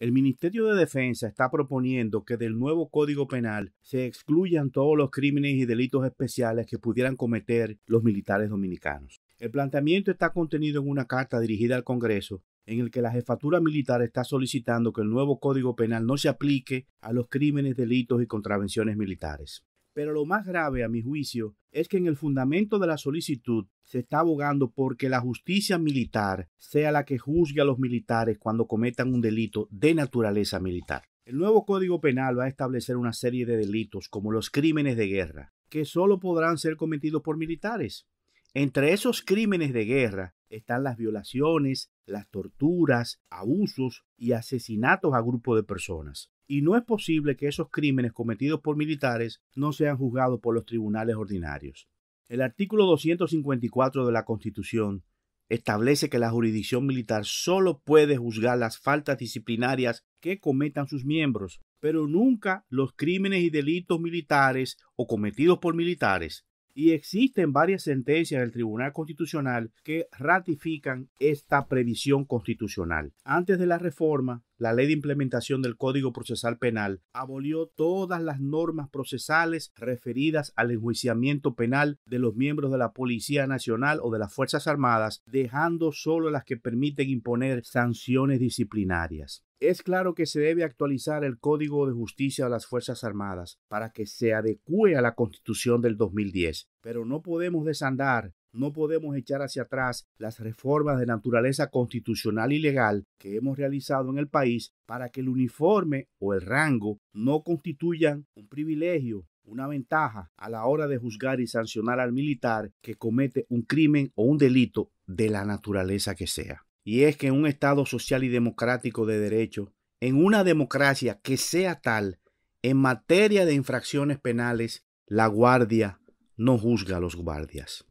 El Ministerio de Defensa está proponiendo que del nuevo Código Penal se excluyan todos los crímenes y delitos especiales que pudieran cometer los militares dominicanos. El planteamiento está contenido en una carta dirigida al Congreso en el que la jefatura militar está solicitando que el nuevo Código Penal no se aplique a los crímenes, delitos y contravenciones militares. Pero lo más grave, a mi juicio, es que en el fundamento de la solicitud se está abogando porque la justicia militar sea la que juzgue a los militares cuando cometan un delito de naturaleza militar. El nuevo Código Penal va a establecer una serie de delitos, como los crímenes de guerra, que solo podrán ser cometidos por militares. Entre esos crímenes de guerra están las violaciones, las torturas, abusos y asesinatos a grupos de personas y no es posible que esos crímenes cometidos por militares no sean juzgados por los tribunales ordinarios. El artículo 254 de la Constitución establece que la jurisdicción militar solo puede juzgar las faltas disciplinarias que cometan sus miembros, pero nunca los crímenes y delitos militares o cometidos por militares y existen varias sentencias del Tribunal Constitucional que ratifican esta previsión constitucional. Antes de la reforma, la ley de implementación del Código Procesal Penal abolió todas las normas procesales referidas al enjuiciamiento penal de los miembros de la Policía Nacional o de las Fuerzas Armadas, dejando solo las que permiten imponer sanciones disciplinarias. Es claro que se debe actualizar el Código de Justicia de las Fuerzas Armadas para que se adecue a la Constitución del 2010, pero no podemos desandar, no podemos echar hacia atrás las reformas de naturaleza constitucional y legal que hemos realizado en el país para que el uniforme o el rango no constituyan un privilegio, una ventaja a la hora de juzgar y sancionar al militar que comete un crimen o un delito de la naturaleza que sea y es que en un Estado social y democrático de derecho, en una democracia que sea tal, en materia de infracciones penales, la guardia no juzga a los guardias.